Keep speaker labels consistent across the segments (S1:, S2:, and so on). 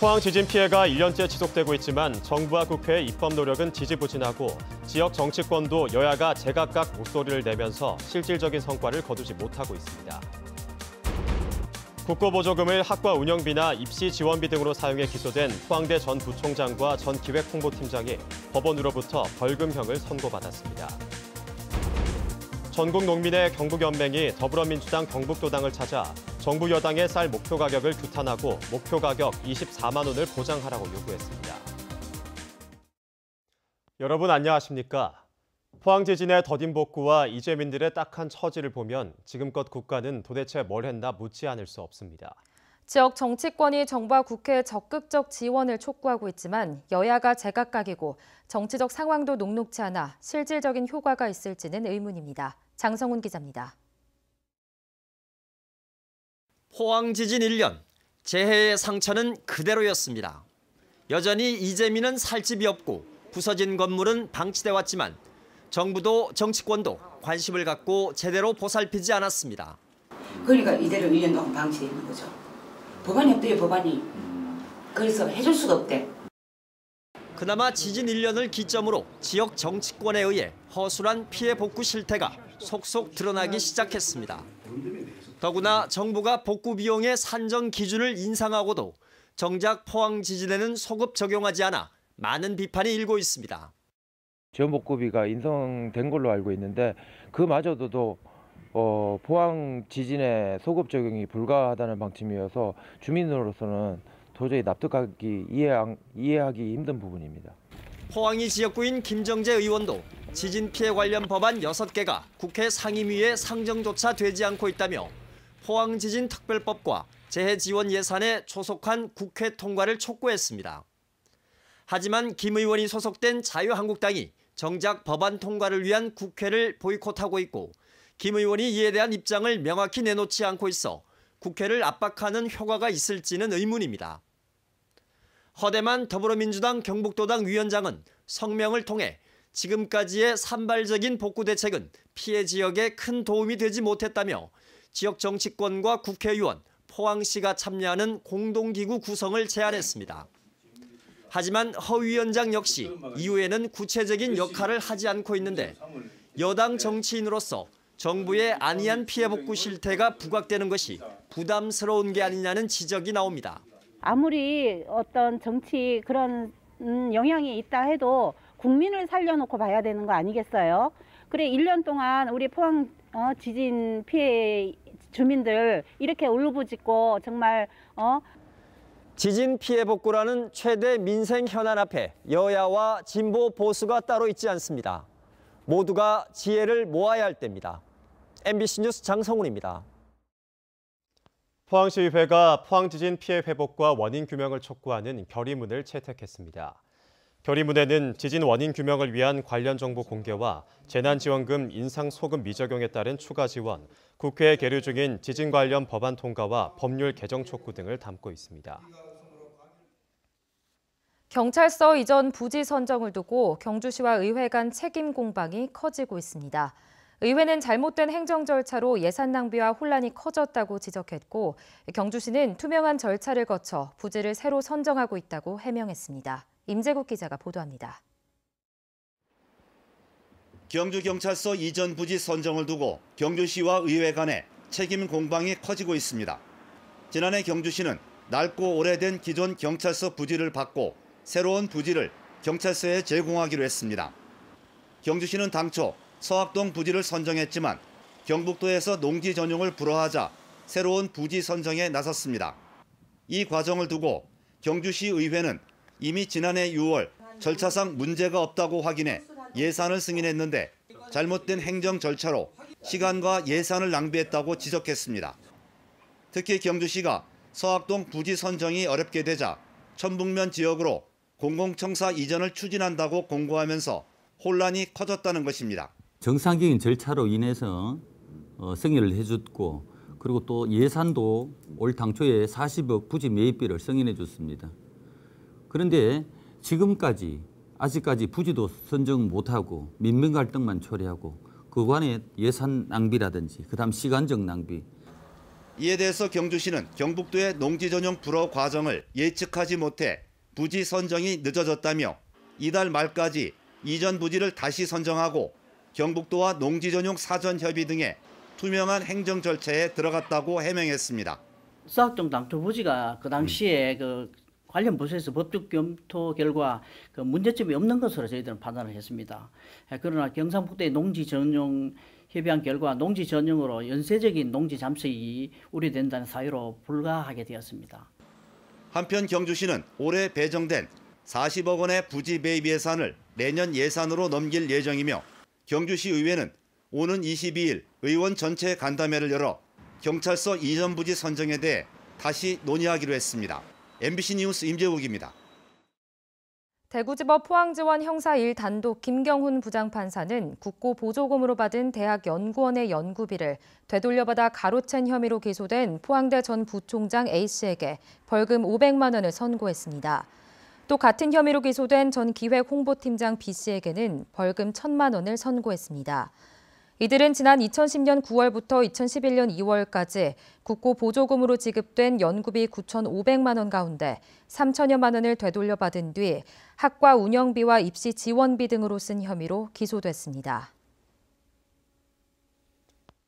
S1: 포항 지진 피해가 1년째 지속되고 있지만 정부와 국회의 입법 노력은 지지부진하고 지역 정치권도 여야가 제각각 목소리를 내면서 실질적인 성과를 거두지 못하고 있습니다. 국고보조금을 학과 운영비나 입시 지원비 등으로 사용해 기소된 포항대 전 부총장과 전 기획홍보팀장이 법원으로부터 벌금형을 선고받았습니다. 전국 농민의 경북연맹이 더불어민주당 경북도당을 찾아 정부 여당의 쌀 목표 가격을 규탄하고 목표 가격 24만 원을 보장하라고 요구했습니다. 여러분 안녕하십니까? 포항 지진의 더딘 복구와 이재민들의 딱한 처지를 보면 지금껏 국가는 도대체 뭘 했나 묻지 않을 수 없습니다.
S2: 지역 정치권이 정부와 국회에 적극적 지원을 촉구하고 있지만 여야가 제각각이고 정치적 상황도 녹록치 않아 실질적인 효과가 있을지는 의문입니다. 장성훈 기자입니다.
S3: 포항 지진 1년, 재해의 상처는 그대로였습니다. 여전히 이재민은 살 집이 없고 부서진 건물은 방치돼 왔지만 정부도 정치권도 관심을 갖고 제대로 보살피지 않았습니다.
S2: 그러니까 이대로 1년 동안 방치해 있는 거죠. 법안이 없대요 법안이. 그래서 해줄 수가 없대.
S3: 그나마 지진 1년을 기점으로 지역 정치권에 의해 허술한 피해 복구 실태가 속속 드러나기 시작했습니다. 더구나 정부가 복구 비용의 산정 기준을 인상하고도 정작 포항 지진에는 소급 적용하지 않아 많은 비판이 일고 있습니다. 지원복구비가 인상된
S1: 걸로 알고 있는데 그마저도 어, 포항 지진에 소급 적용이 불가하다는 방침이어서 주민으로서는 도저히 납득하기 이해하, 기 힘든 부분입니다.
S3: 포항이 지역구인 김정재 의원도 지진 피해 관련 법안 6개가 국회 상임위에 상정조차 되지 않고 있다며 포항 지진 특별법과 재해 지원 예산의 초속한 국회 통과를 촉구했습니다. 하지만 김 의원이 소속된 자유한국당이 정작 법안 통과를 위한 국회를 보이콧하고 있고 김 의원이 이에 대한 입장을 명확히 내놓지 않고 있어 국회를 압박하는 효과가 있을지는 의문입니다. 허대만 더불어민주당 경북도당 위원장은 성명을 통해 지금까지의 산발적인 복구 대책은 피해 지역에 큰 도움이 되지 못했다며 지역 정치권과 국회의원, 포항시가 참여하는 공동기구 구성을 제안했습니다. 하지만 허 위원장 역시 이후에는 구체적인 역할을 하지 않고 있는데 여당 정치인으로서 정부의 안이한 피해복구 실태가 부각되는 것이 부담스러운 게 아니냐는 지적이 나옵니다.
S4: 아무리 어떤 정치 그런 영향이 있다 해도 국민을 살려놓고 봐야 되는 거 아니겠어요? 그래 1년 동안 우리 포항 어, 지진 피해 주민들 이렇게 울부짖고 정말 어?
S3: 지진 피해 복구라는 최대 민생 현안 앞에 여야와 진보 보수가 따로 있지 않습니다. 모두가 지혜를 모아야 할 때입니다. MBC 뉴스 장성훈입니다.
S1: 포항시의회가 포항지진 피해 회복과 원인 규명을 촉구하는 결의문을 채택했습니다. 결의문에는 지진 원인 규명을 위한 관련 정보 공개와 재난지원금 인상 소급 미적용에 따른 추가 지원, 국회에 계류 중인 지진 관련 법안 통과와 법률 개정 촉구 등을 담고 있습니다.
S2: 경찰서 이전 부지 선정을 두고 경주시와 의회 간 책임 공방이 커지고 있습니다. 의회는 잘못된 행정 절차로 예산 낭비와 혼란이 커졌다고 지적했고 경주시는 투명한 절차를 거쳐 부지를 새로 선정하고 있다고 해명했습니다. 임재국 기자가 보도합니다.
S5: 경주경찰서 이전 부지 선정을 두고 경주시와 의회 간의 책임 공방이 커지고 있습니다. 지난해 경주시는 낡고 오래된 기존 경찰서 부지를 받고 새로운 부지를 경찰서에 제공하기로 했습니다. 경주시는 당초 서학동 부지를 선정했지만 경북도에서 농지 전용을 불허하자 새로운 부지 선정에 나섰습니다. 이 과정을 두고 경주시 의회는 이미 지난해 6월 절차상 문제가 없다고 확인해 예산을 승인했는데 잘못된 행정 절차로 시간과 예산을 낭비했다고 지적했습니다. 특히 경주시가 서학동 부지 선정이 어렵게 되자 천북면 지역으로 공공청사 이전을 추진한다고 공고하면서 혼란이 커졌다는 것입니다.
S3: 정상적인 절차로 인해서 어, 승인을 해줬고 그리고 또 예산도 올 당초에 40억 부지 매입비를 승인해 줬습니다. 그런데 지금까지 아직까지 부지도 선정 못하고 민민 갈등만 초래하고 그간의 예산 낭비라든지 그다음 시간적 낭비
S5: 이에 대해서 경주시는 경북도의 농지 전용 불허 과정을 예측하지 못해 부지 선정이 늦어졌다며 이달 말까지 이전 부지를 다시 선정하고 경북도와 농지 전용 사전 협의 등의 투명한 행정 절차에 들어갔다고 해명했습니다. 수학정 당토
S3: 부지가 그 당시에 음. 그 관련 부서에서 법적 검토 결과 그 문제점이 없는 것으로 저희들은 판단을 했습니다. 예, 그러나 경상북도의 농지 전용 협의한 결과 농지 전용으로 연쇄적인 농지 잠수이 우려된다는 사유로 불가하게 되었습니다.
S5: 한편 경주시는 올해 배정된 40억 원의 부지 매입 예산을 내년 예산으로 넘길 예정이며 경주시 의회는 오는 22일 의원 전체 간담회를 열어 경찰서 이전 부지 선정에 대해 다시 논의하기로 했습니다. MBC 뉴스 임재욱입니다.
S2: 대구지법 포항지원 형사 1단독 김경훈 부장판사는 국고 보조금으로 받은 대학 연구원의 연구비를 되돌려받아 가로챈 혐의로 기소된 포항대 전 부총장 A씨에게 벌금 500만 원을 선고했습니다. 또 같은 혐의로 기소된 전 기획 홍보팀장 B 씨에게는 벌금 천만 원을 선고했습니다. 이들은 지난 2010년 9월부터 2011년 2월까지 국고 보조금으로 지급된 연구비 9,500만 원 가운데 3천여만 원을 되돌려 받은 뒤 학과 운영비와 입시 지원비 등으로 쓴 혐의로 기소됐습니다.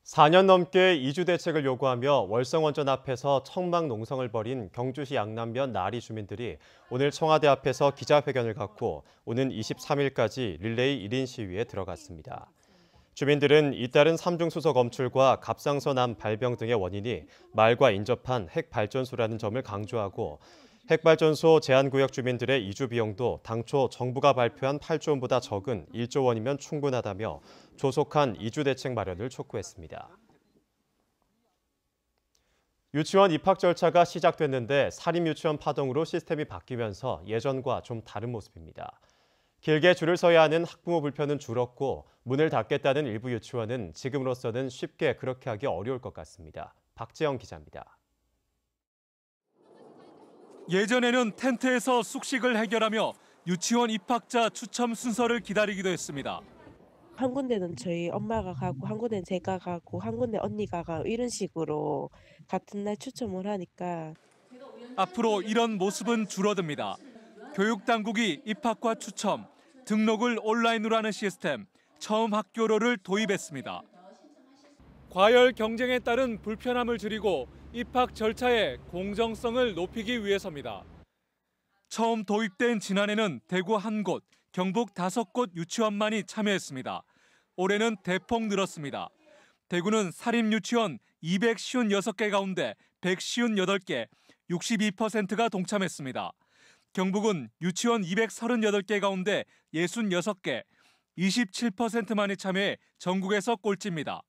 S1: 4년 넘게 이주 대책을 요구하며 월성원전 앞에서 청막 농성을 벌인 경주시 양남면 나리 주민들이 오늘 청와대 앞에서 기자회견을 갖고 오는 23일까지 릴레이 1인 시위에 들어갔습니다. 주민들은 잇따른 삼중 수소 검출과 갑상선암 발병 등의 원인이 말과 인접한 핵 발전소라는 점을 강조하고 핵발전소 제한구역 주민들의 이주 비용도 당초 정부가 발표한 8조 원보다 적은 1조 원이면 충분하다며 조속한 이주 대책 마련을 촉구했습니다. 유치원 입학 절차가 시작됐는데 사립 유치원 파동으로 시스템이 바뀌면서 예전과 좀 다른 모습입니다. 길게 줄을 서야 하는 학부모 불편은 줄었고 문을 닫겠다는 일부 유치원은 지금으로서는 쉽게 그렇게 하기 어려울 것 같습니다. 박재영 기자입니다. 예전에는 텐트에서 숙식을
S6: 해결하며 유치원 입학자 추첨 순서를 기다리기도 했습니다.
S4: 한 군데는 저희 엄마가 가고 한 군데는 제가 가고 한 군데 언니가 가고 이런 식으로 같은 날 추첨을 하니까
S6: 앞으로 이런 모습은 줄어듭니다. 교육 당국이 입학과 추첨, 등록을 온라인으로 하는 시스템 처음 학교로를 도입했습니다. 과열 경쟁에 따른 불편함을 줄이고 입학 절차의 공정성을 높이기 위해서입니다. 처음 도입된 지난해는 대구 한 곳, 경북 다섯 곳 유치원만이 참여했습니다. 올해는 대폭 늘었습니다. 대구는 사립 유치원 256개 가운데 158개, 62%가 동참했습니다. 경북은 유치원 238개 가운데 66개, 27%만이 참여해 전국에서 꼴찌입니다.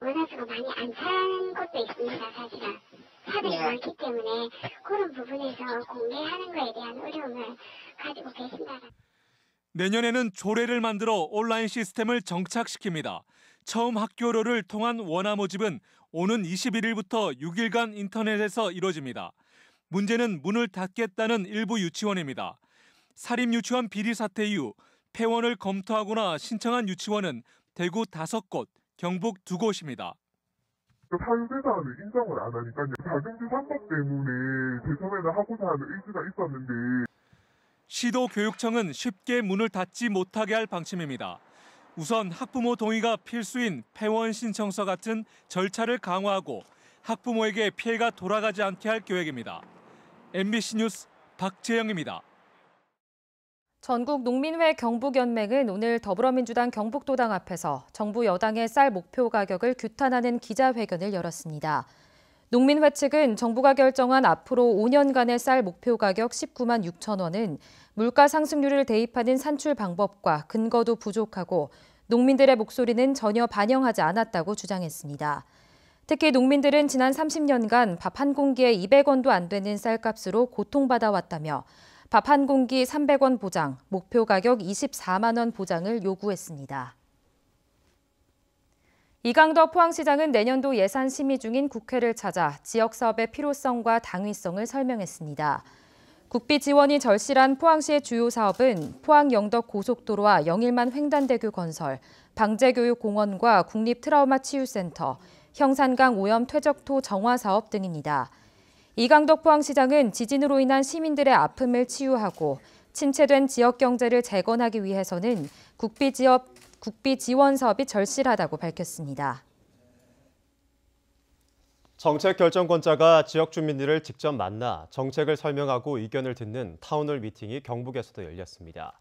S3: 원하시고 많이 안산 것도 있습니다, 사실은. 차들이 예. 많기 때문에 그런 부분에서 공개하는 거에 대한 어려움을 가지고 계신다.
S6: 내년에는 조례를 만들어 온라인 시스템을 정착시킵니다. 처음 학교로를 통한 원화 모집은 오는 21일부터 6일간 인터넷에서 이뤄집니다. 문제는 문을 닫겠다는 일부 유치원입니다. 사립 유치원 비리 사태 이후 폐원을 검토하거나 신청한 유치원은 대구 5곳, 경북 두 곳입니다.
S4: 사유재산을 그 인정을 안 하니까 자금주 삼법 때문에 재선에나 하고자 하는 의지가 있었는데
S6: 시도 교육청은 쉽게 문을 닫지 못하게 할 방침입니다. 우선 학부모 동의가 필수인 폐원 신청서 같은 절차를 강화하고 학부모에게 피해가 돌아가지 않게 할 계획입니다. MBC 뉴스 박재영입니다.
S2: 전국 농민회 경북연맹은 오늘 더불어민주당 경북도당 앞에서 정부 여당의 쌀 목표 가격을 규탄하는 기자회견을 열었습니다. 농민회 측은 정부가 결정한 앞으로 5년간의 쌀 목표 가격 19만 6천 원은 물가 상승률을 대입하는 산출 방법과 근거도 부족하고 농민들의 목소리는 전혀 반영하지 않았다고 주장했습니다. 특히 농민들은 지난 30년간 밥 한 공기에 200원도 안 되는 쌀값으로 고통받아왔다며 밥한 공기 300원 보장, 목표 가격 24만 원 보장을 요구했습니다. 이강덕 포항시장은 내년도 예산 심의 중인 국회를 찾아 지역 사업의 필요성과 당위성을 설명했습니다. 국비 지원이 절실한 포항시의 주요 사업은 포항 영덕 고속도로와 영일만 횡단대교 건설, 방재교육공원과 국립 트라우마 치유센터, 형산강 오염 퇴적토 정화 사업 등입니다. 이강덕 포항시장은 지진으로 인한 시민들의 아픔을 치유하고 침체된 지역 경제를 재건하기 위해서는 국비 지역 국비 지원 사업이 절실하다고 밝혔습니다.
S1: 정책 결정권자가 지역 주민들을 직접 만나 정책을 설명하고 의견을 듣는 타운홀 미팅이 경북에서도 열렸습니다.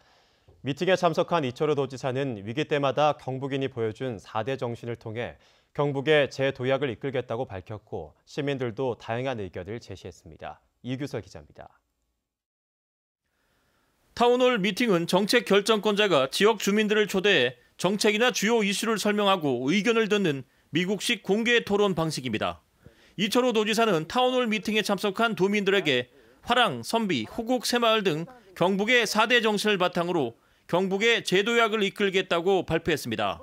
S1: 미팅에 참석한 이철호 도지사는 위기 때마다 경북인이 보여준 4대 정신을 통해 경북에 재도약을 이끌겠다고 밝혔고 시민들도 다양한 의견을 제시했습니다. 이규석 기자입니다.
S7: 타운홀 미팅은 정책 결정권자가 지역 주민들을 초대해 정책이나 주요 이슈를 설명하고 의견을 듣는 미국식 공개 토론 방식입니다. 이철호 도지사는 타운홀 미팅에 참석한 도민들에게 화랑, 선비, 호국, 새마을 등 경북의 4대 정신을 바탕으로 경북의 재도약을 이끌겠다고 발표했습니다.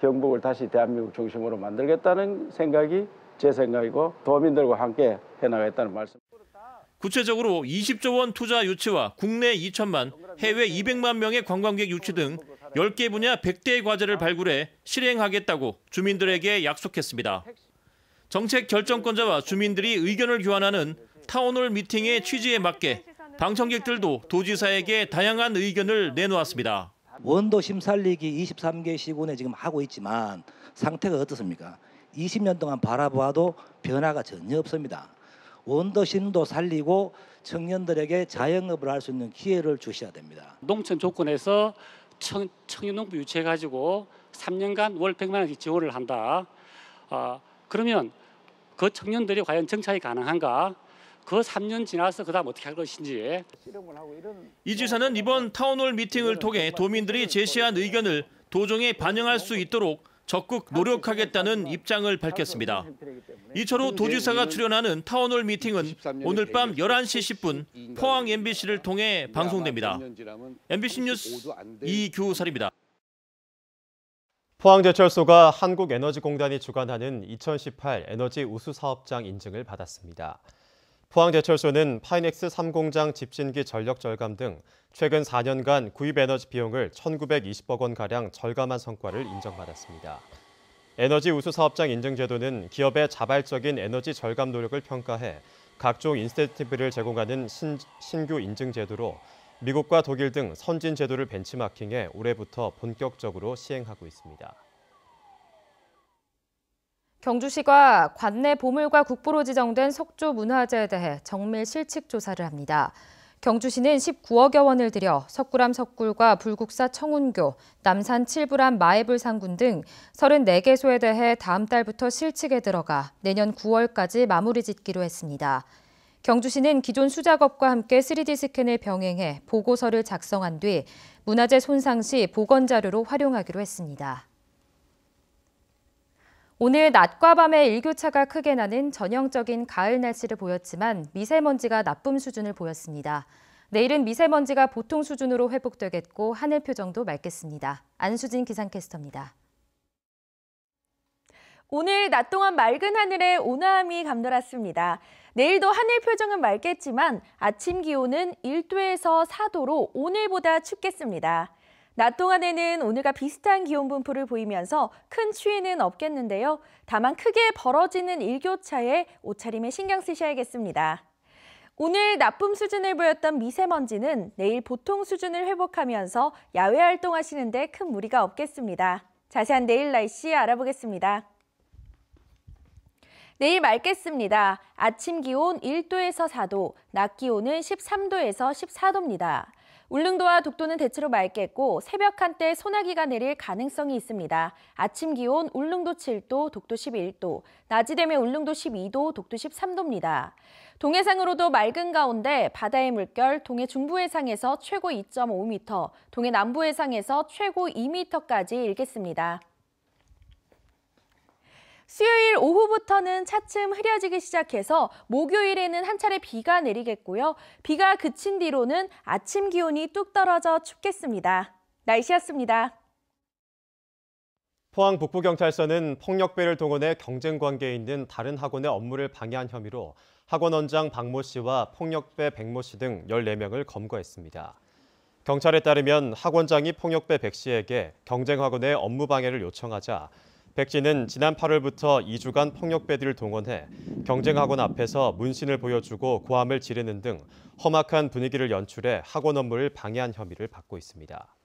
S1: 경북을 다시 대한민국 중심으로 만들겠다는 생각이 제 생각이고 도민들과 함께 해나가겠다는 말씀.
S7: 구체적으로 20조 원 투자 유치와 국내 2천만, 해외 200만 명의 관광객 유치 등 10개 분야 100대의 과제를 발굴해 실행하겠다고 주민들에게 약속했습니다. 정책 결정권자와 주민들이 의견을 교환하는 타운홀 미팅의 취지에 맞게 방청객들도 도지사에게 다양한 의견을 내놓았습니다.
S5: 원도 심살리기 23개 시군에 지금 하고 있지만 상태가 어떻습니까? 20년 동안 바라봐도 변화가 전혀 없습니다. 원도 신도 살리고 청년들에게 자영업을 할 수 있는 기회를 주셔야 됩니다.
S7: 농촌 조건에서 청, 청년농부 유치해 가지고 3년간 월 100만 원씩 지원을 한다. 어, 그러면 그 청년들이 과연 정착이 가능한가? 그 3년 지나서 그다음 어떻게 할 것인지. 이 지사는 이번 타운홀 미팅을 통해 도민들이 제시한 의견을 도정에 반영할 수 있도록 적극 노력하겠다는 입장을 밝혔습니다. 이철호 도지사가 출연하는 타운홀 미팅은 오늘 밤 11시 10분 포항 MBC를 통해 방송됩니다.
S1: MBC 뉴스 이규설입니다 포항제철소가 한국에너지공단이 주관하는 2018 에너지 우수 사업장 인증을 받았습니다. 포항제철소는 파이넥스 3공장 집신기 전력 절감 등 최근 4년간 구입 에너지 비용을 1,920억 원가량 절감한 성과를 인정받았습니다. 에너지 우수 사업장 인증 제도는 기업의 자발적인 에너지 절감 노력을 평가해 각종 인센티브를 제공하는 신, 신규 인증 제도로 미국과 독일 등 선진 제도를 벤치마킹해 올해부터 본격적으로 시행하고 있습니다.
S2: 경주시가 관내 보물과 국보로 지정된 석조 문화재에 대해 정밀 실측 조사를 합니다. 경주시는 19억여 원을 들여 석굴암 석굴과 불국사 청운교, 남산 칠불암 마애불상군 등 34개소에 대해 다음 달부터 실측에 들어가 내년 9월까지 마무리 짓기로 했습니다. 경주시는 기존 수작업과 함께 3D 스캔을 병행해 보고서를 작성한 뒤 문화재 손상 시 보건 자료로 활용하기로 했습니다. 오늘 낮과 밤의 일교차가 크게 나는 전형적인 가을 날씨를 보였지만 미세먼지가 나쁨 수준을 보였습니다. 내일은 미세먼지가 보통 수준으로 회복되겠고 하늘 표정도 맑겠습니다. 안수진 기상캐스터입니다.
S4: 오늘 낮 동안 맑은 하늘에 온화함이 감돌았습니다. 내일도 하늘 표정은 맑겠지만 아침 기온은 1도에서 4도로 오늘보다 춥겠습니다. 낮 동안에는 오늘과 비슷한 기온 분포를 보이면서 큰 추위는 없겠는데요. 다만 크게 벌어지는 일교차에 옷차림에 신경 쓰셔야겠습니다. 오늘 나쁨 수준을 보였던 미세먼지는 내일 보통 수준을 회복하면서 야외 활동하시는 데큰 무리가 없겠습니다. 자세한 내일 날씨 알아보겠습니다. 내일 맑겠습니다. 아침 기온 1도에서 4도, 낮 기온은 13도에서 14도입니다. 울릉도와 독도는 대체로 맑겠고 새벽 한때 소나기가 내릴 가능성이 있습니다. 아침 기온 울릉도 7도, 독도 11도, 낮이 되면 울릉도 12도, 독도 13도입니다. 동해상으로도 맑은 가운데 바다의 물결 동해 중부 해상에서 최고 2.5m, 동해 남부 해상에서 최고 2m까지 일겠습니다. 수요일 오후부터는 차츰 흐려지기 시작해서 목요일에는 한 차례 비가 내리겠고요. 비가 그친 뒤로는 아침 기온이 뚝 떨어져 춥겠습니다. 날씨였습니다.
S1: 포항 북부경찰서는 폭력배를 동원해 경쟁 관계에 있는 다른 학원의 업무를 방해한 혐의로 학원 원장 박모 씨와 폭력배 백모 씨 등 14명을 검거했습니다. 경찰에 따르면 학원장이 폭력배 백 씨에게 경쟁 학원의 업무 방해를 요청하자 백지는 지난 8월부터 2주간 폭력배들을 동원해 경쟁학원 앞에서 문신을 보여주고 고함을 지르는 등 험악한 분위기를 연출해 학원 업무를 방해한 혐의를 받고 있습니다.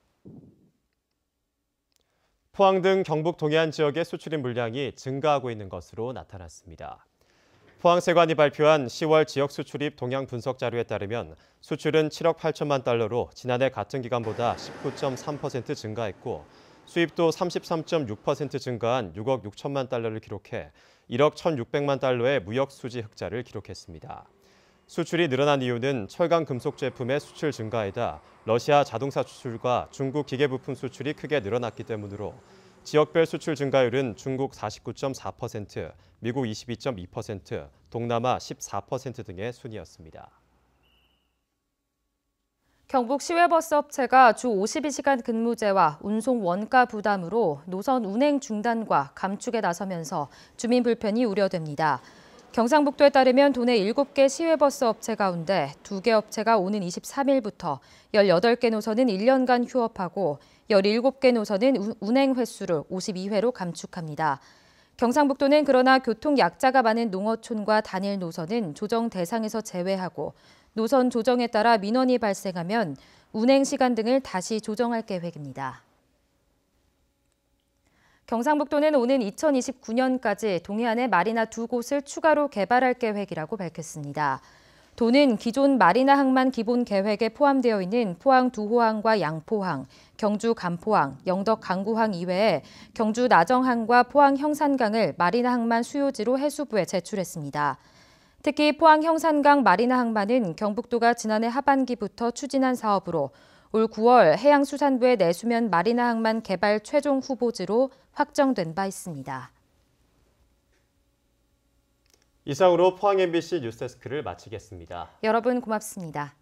S1: 포항 등 경북 동해안 지역의 수출입 물량이 증가하고 있는 것으로 나타났습니다. 포항세관이 발표한 10월 지역 수출입 동향 분석 자료에 따르면 수출은 7억 8천만 달러로 지난해 같은 기간보다 19.3% 증가했고 수입도 33.6% 증가한 6억 6천만 달러를 기록해 1억 1,600만 달러의 무역 수지 흑자를 기록했습니다. 수출이 늘어난 이유는 철강 금속 제품의 수출 증가에다 러시아 자동차 수출과 중국 기계 부품 수출이 크게 늘어났기 때문으로 지역별 수출 증가율은 중국 49.4%, 미국 22.2%, 동남아 14% 등의 순이었습니다.
S2: 경북 시외버스 업체가 주 52시간 근무제와 운송 원가 부담으로 노선 운행 중단과 감축에 나서면서 주민 불편이 우려됩니다. 경상북도에 따르면 도내 7개 시외버스 업체 가운데 2개 업체가 오는 23일부터 18개 노선은 1년간 휴업하고 17개 노선은 운행 횟수를 52회로 감축합니다. 경상북도는 그러나 교통 약자가 많은 농어촌과 단일 노선은 조정 대상에서 제외하고 노선 조정에 따라 민원이 발생하면 운행 시간 등을 다시 조정할 계획입니다. 경상북도는 오는 2029년까지 동해안의 마리나 두 곳을 추가로 개발할 계획이라고 밝혔습니다. 도는 기존 마리나 항만 기본 계획에 포함되어 있는 포항 두호항과 양포항, 경주 간포항, 영덕 강구항 이외에 경주 나정항과 포항 형산강을 마리나 항만 수요지로 해수부에 제출했습니다. 특히 포항 형산강 마리나 항만은 경북도가 지난해 하반기부터 추진한 사업으로 올 9월 해양수산부의 내수면 마리나 항만 개발 최종 후보지로 확정된 바 있습니다.
S1: 이상으로 포항 MBC 뉴스데스크를 마치겠습니다.
S2: 여러분 고맙습니다.